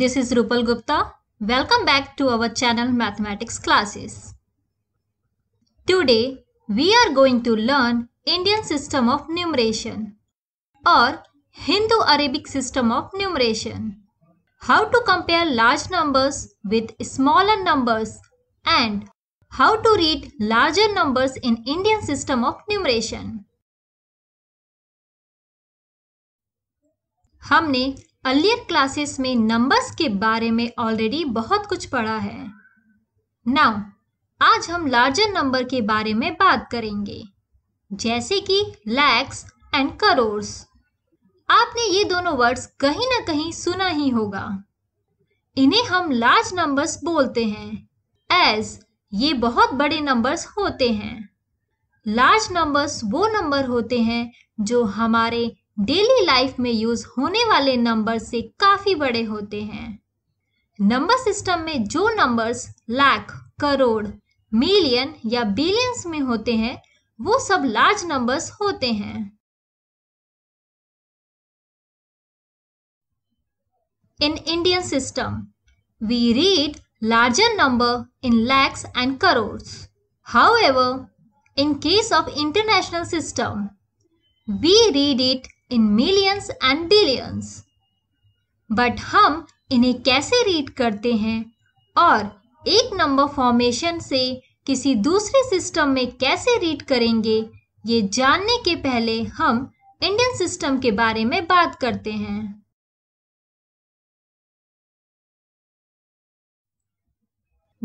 This is Rupal Gupta. Welcome back to our channel Mathematics Classes. Today, we are going to learn Indian system of numeration or Hindu-Arabic system of numeration. How to compare large numbers with smaller numbers and how to read larger numbers in Indian system of numeration. हमने earlier classes में numbers के बारे में already बहुत कुछ पढ़ा है now आज हम लार्जर नंबर के बारे में बात करेंगे जैसे कि लैक्स एंड करोर्स आपने ये दोनों वर्ड्स कहीं ना कहीं सुना ही होगा इन्हें हम लार्ज नंबर्स बोलते हैं एज ये बहुत बड़े नंबर्स होते हैं लार्ज नंबर्स वो नंबर होते हैं जो हमारे डेली लाइफ में यूज होने वाले नंबर से काफी बड़े होते हैं नंबर सिस्टम में जो नंबर्स लाख करोड़ मिलियन या बिलियंस में होते हैं वो सब लार्ज नंबर्स होते हैं in Indian system we read larger number in lakhs and crore however in case of international system we read it in millions and billions but हम इन्हें कैसे रीड करते हैं और एक नंबर फॉर्मेशन से किसी दूसरे सिस्टम में कैसे रीड करेंगे ये जानने के पहले हम इंडियन सिस्टम के बारे में बात करते हैं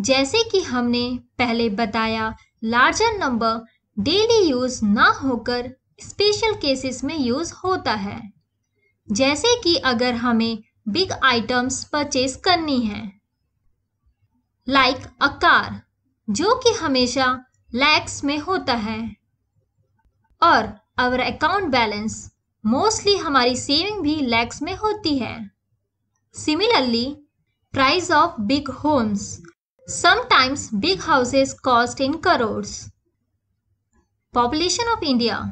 जैसे कि हमने पहले बताया लार्जर नंबर डेली यूज ना होकर स्पेशल केसेस में यूज होता है जैसे कि अगर हमें बिग आइटम्स परचेज करनी है लाइक अ कार जो कि हमेशा लैक्स में होता है और अवर अकाउंट बैलेंस मोस्टली हमारी सेविंग भी लैक्स में होती है similarly price of big homes sometimes big houses cost in crore population of India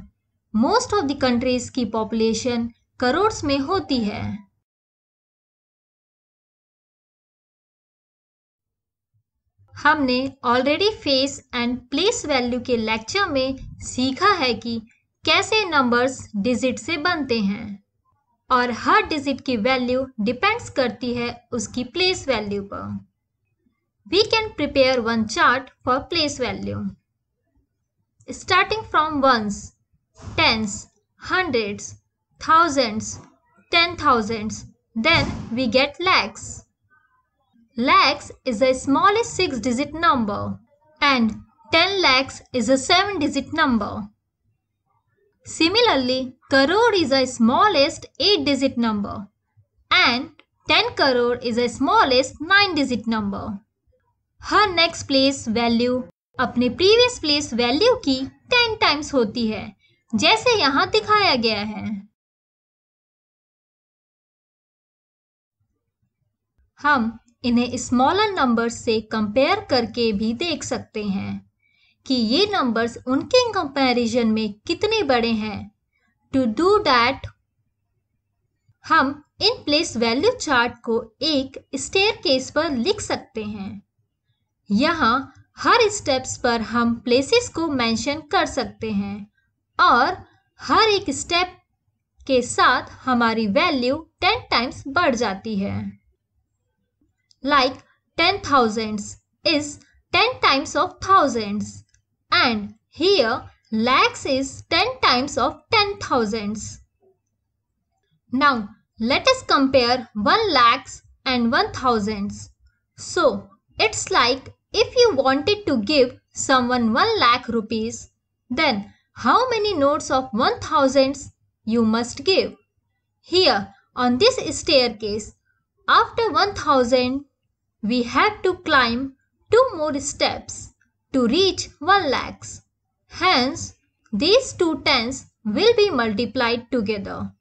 most of the countries की पॉपुलेशन करोड़ में होती है हमने already face and place value के लेक्चर में सीखा है कि कैसे नंबर्स डिजिट से बनते हैं और हर डिजिट की वैल्यू डिपेंड्स करती है उसकी प्लेस वैल्यू पर we can prepare one chart for place value starting from ones tens, hundreds, thousands, ten thousands, then we get lakhs. Lakhs is a smallest six digit number and 10 lakhs is a seven digit number. Similarly, crore is a smallest eight digit number and 10 crore is a smallest nine digit number. हर next place value अपने previous place value की ten times होती है जैसे यहां दिखाया गया है हम इन्हें स्मॉलर नंबर्स से कंपेयर करके भी देख सकते हैं कि ये नंबर्स उनके कंपैरिजन में कितने बड़े हैं टू डू डैट हम इन प्लेस वैल्यू चार्ट को एक स्टेयर केस पर लिख सकते हैं यहाँ हर स्टेप्स पर हम प्लेसेस को मेंशन कर सकते हैं और हर एक स्टेप के साथ हमारी वैल्यू टेन टाइम्स बढ़ जाती है like ten thousands is ten times of thousands and here lakhs is ten times of ten thousands now let us compare one lakhs and one thousands so it's like if you wanted to give someone one lakh rupees then how many notes of 1000 you must give. Here on this staircase, after one thousand, we have to climb two more steps to reach one lakhs. Hence, these two tens will be multiplied together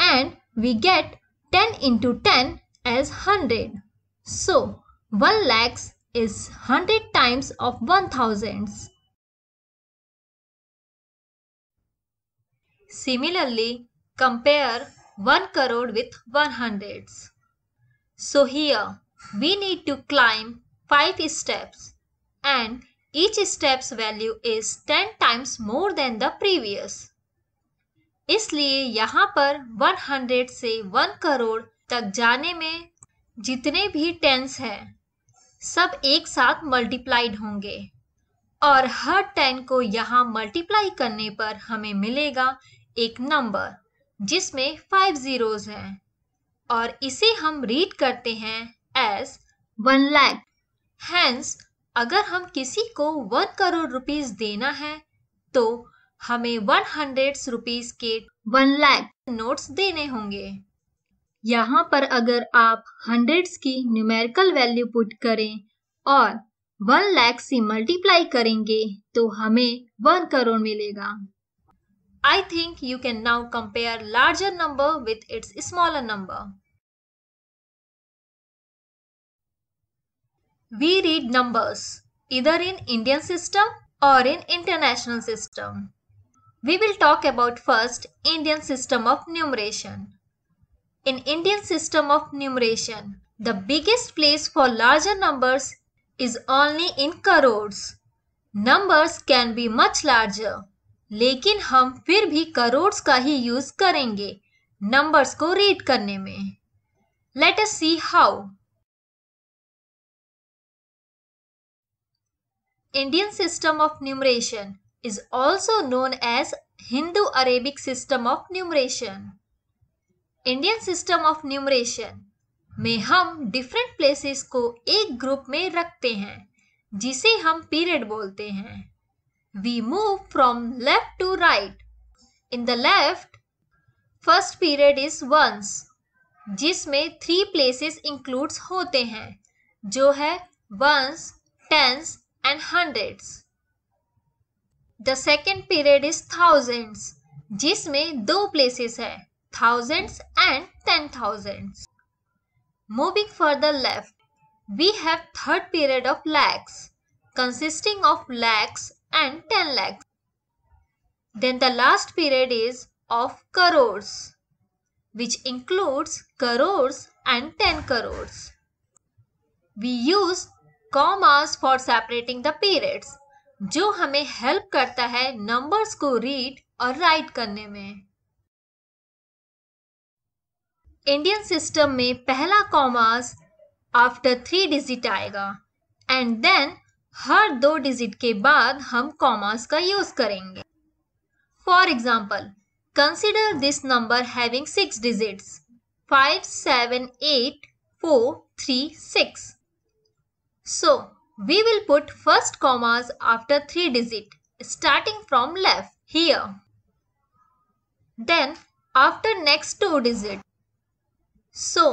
and we get 10 into 10 as 100. So, 1 lakhs is 100 times of 1000s. Similarly, compare 1 crore with 100s. So here, we need to climb five steps and each step's value is 10 times more than the previous. इसलिए यहाँ पर 100 से 1 करोड़ तक जाने में जितने भी tense हैं सब एक साथ मल्टीप्लाइड होंगे और हर टेन को यहाँ मल्टीप्लाई करने पर हमें मिलेगा एक नंबर जिसमें फाइव जीरोज हैं और इसे हम रीड करते हैं एज वन लैख हैंस अगर हम किसी को वन करोड़ रुपीस देना है तो हमें वन हंड्रेड रुपीज के वन लैख नोट्स देने होंगे यहाँ पर अगर आप हंड्रेड्स की न्यूमेरिकल वैल्यू पुट करें और वन लैख से मल्टीप्लाई करेंगे तो हमें वन करोड़ मिलेगा I think you can now compare larger number with its smaller number. We read numbers either in Indian system or in international system. We will talk about first Indian system of numeration. In Indian system of numeration, the biggest place for larger numbers is only in crores. Numbers can be much larger लेकिन हम फिर भी करोड़ का ही use करेंगे numbers को read करने में let us see how Indian system of numeration is also known as Hindu Arabic system of numeration Indian system of numeration में हम डिफरेंट प्लेसेस को एक ग्रुप में रखते हैं जिसे हम पीरियड बोलते हैं We move from left to right. In the left, first period is ones जिसमें थ्री प्लेसेस इंक्लूड्स होते हैं जो है ones tens and hundreds the second period is thousands जिसमें दो प्लेसेस है thousands and ten thousands moving for the left we have third period of lakhs consisting of lakhs and 10 lakhs. Then the last period is of crores which includes crores and 10 crores. We use commas for separating the periods जो हमें help करता है numbers को read और right करने में Indian system में पहला कॉमास आफ्टर थ्री डिजिट आएगा एंड देन हर दो डिजिट के बाद हम कॉमर्स का यूज करेंगे for example consider this number having six digit five seven eight four three six so we will put first commas after three digit starting from left here then after next two digit so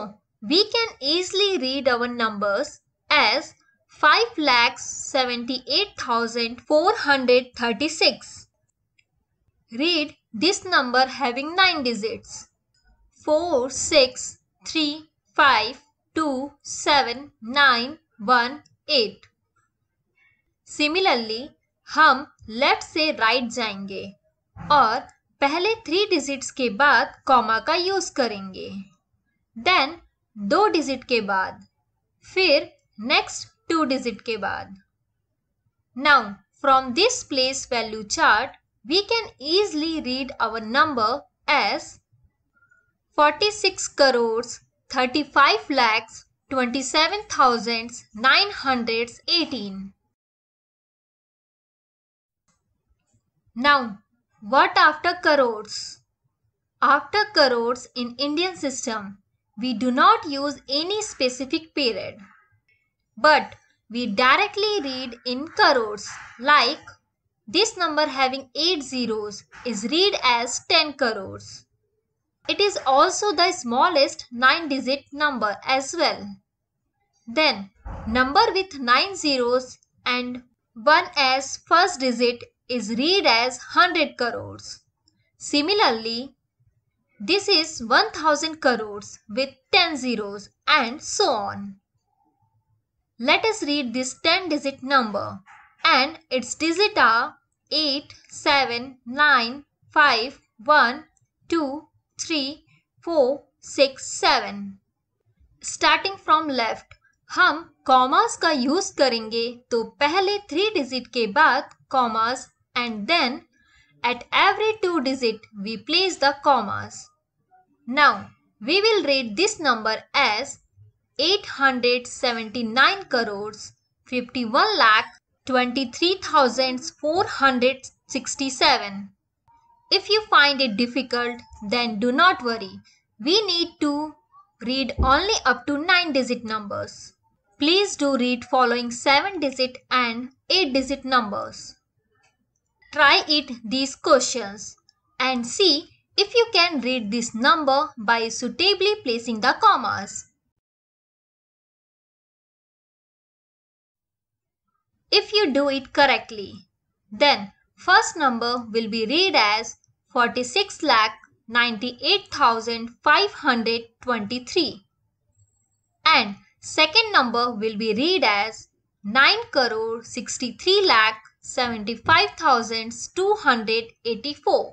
we can easily read our numbers as five lakhs seventy eight thousand four hundred thirty six read this number having nine digits four six three five two seven nine one eight similarly हम left से right right जाएंगे और पहले three digits के बाद comma का use करेंगे then दो डिजिट के बाद फिर नेक्स्ट two digit के बाद Now from this place value chart we can easily read our number as 46 crores 35 lakhs 27,918. Now, what after crores? After crores in Indian system, we do not use any specific period but we directly read in crores like this number having 8 zeros is read as 10 crores. It is also the smallest 9 digit number as well. Then number with 9 zeros and 1 as first digit is read as 100 crores. Similarly, this is 1000 crores with 10 zeros and so on. Let us read this 10 digit number and its digit are 8, 7, 9, 5, 1, 2, 3, 4, 6, 7. Starting from left, हम commas का use करेंगे तो पहले 3 digit के बाद commas and then at every 2 digit we place the commas. Now, we will read this number as 879 crores 51 lakh 23,467. If you find it difficult, then do not worry. We need to read only up to 9 digit numbers. Please do read following 7 digit and 8 digit numbers. Try it these questions and see if you can read this number by suitably placing the commas. if you do it correctly. Then first number will be read as 46 lakh 98,523 and second number will be read as 9 crore 63 lakh 75,284.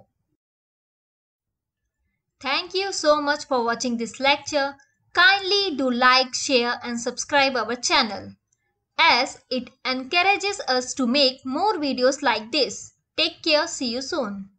Thank you so much for watching this lecture. Kindly do like, share and subscribe our channel as it encourages us to make more videos like this. Take care. See you soon.